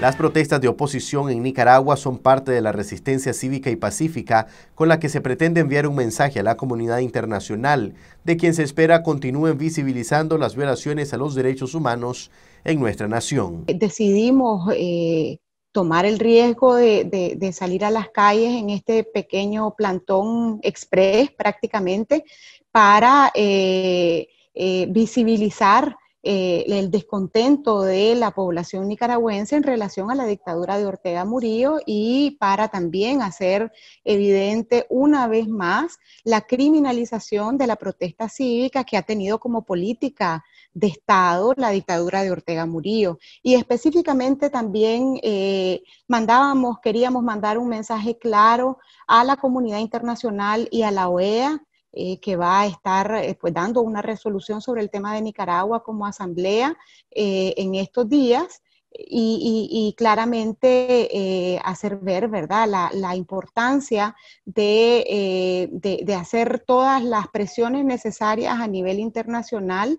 Las protestas de oposición en Nicaragua son parte de la resistencia cívica y pacífica con la que se pretende enviar un mensaje a la comunidad internacional, de quien se espera continúen visibilizando las violaciones a los derechos humanos en nuestra nación. Decidimos eh, tomar el riesgo de, salir a las calles en este pequeño plantón express prácticamente para eh, eh, visibilizar eh, el descontento de la población nicaragüense en relación a la dictadura de Ortega Murillo y para también hacer evidente una vez más la criminalización de la protesta cívica que ha tenido como política de Estado la dictadura de Ortega Murillo. Y específicamente también eh, mandábamos, queríamos mandar un mensaje claro a la comunidad internacional y a la OEA eh, que va a estar eh, pues, dando una resolución sobre el tema de Nicaragua como asamblea eh, en estos días. Y, claramente hacer ver, la, importancia de, hacer todas las presiones necesarias a nivel internacional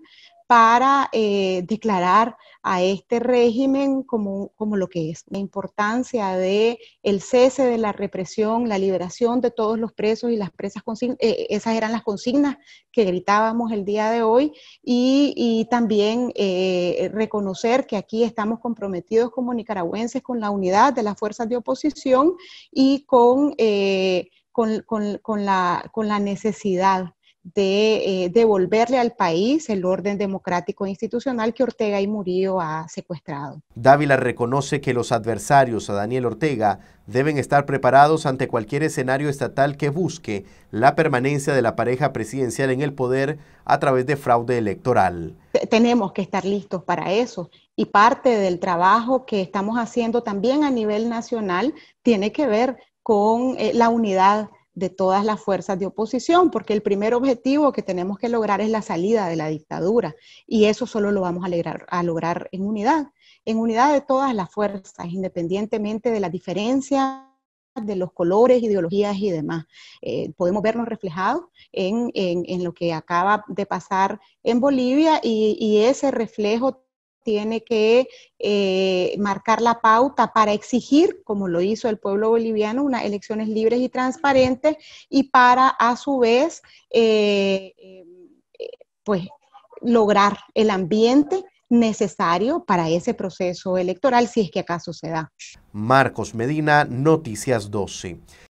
para eh, declarar a este régimen como, como, lo que es, la importancia de el cese de la represión, la liberación de todos los presos y las presas, eh, eh, esas eran las consignas que gritábamos el día de hoy, y, también eh, reconocer que aquí estamos comprometidos como nicaragüenses con la unidad de las fuerzas de oposición y con, con, la, con la necesidad de eh, devolverle al país el orden democrático e institucional que Ortega y Murillo ha secuestrado. Dávila reconoce que los adversarios a Daniel Ortega deben estar preparados ante cualquier escenario estatal que busque la permanencia de la pareja presidencial en el poder a través de fraude electoral. tenemos que estar listos para eso y parte del trabajo que estamos haciendo también a nivel nacional tiene que ver con eh, la unidad de todas las fuerzas de oposición, porque el primer objetivo que tenemos que lograr es la salida de la dictadura y eso solo lo vamos a lograr, en unidad, en unidad de todas las fuerzas, independientemente de las diferencias de los colores, ideologías y demás. Eh, podemos vernos reflejados en, lo que acaba de pasar en Bolivia y ese reflejo tiene que eh, marcar la pauta para exigir, como lo hizo el pueblo boliviano, unas elecciones libres y transparentes y para a su vez, eh, eh, pues, lograr el ambiente necesario para ese proceso electoral, si es que acaso se da. Marcos Medina, Noticias 12.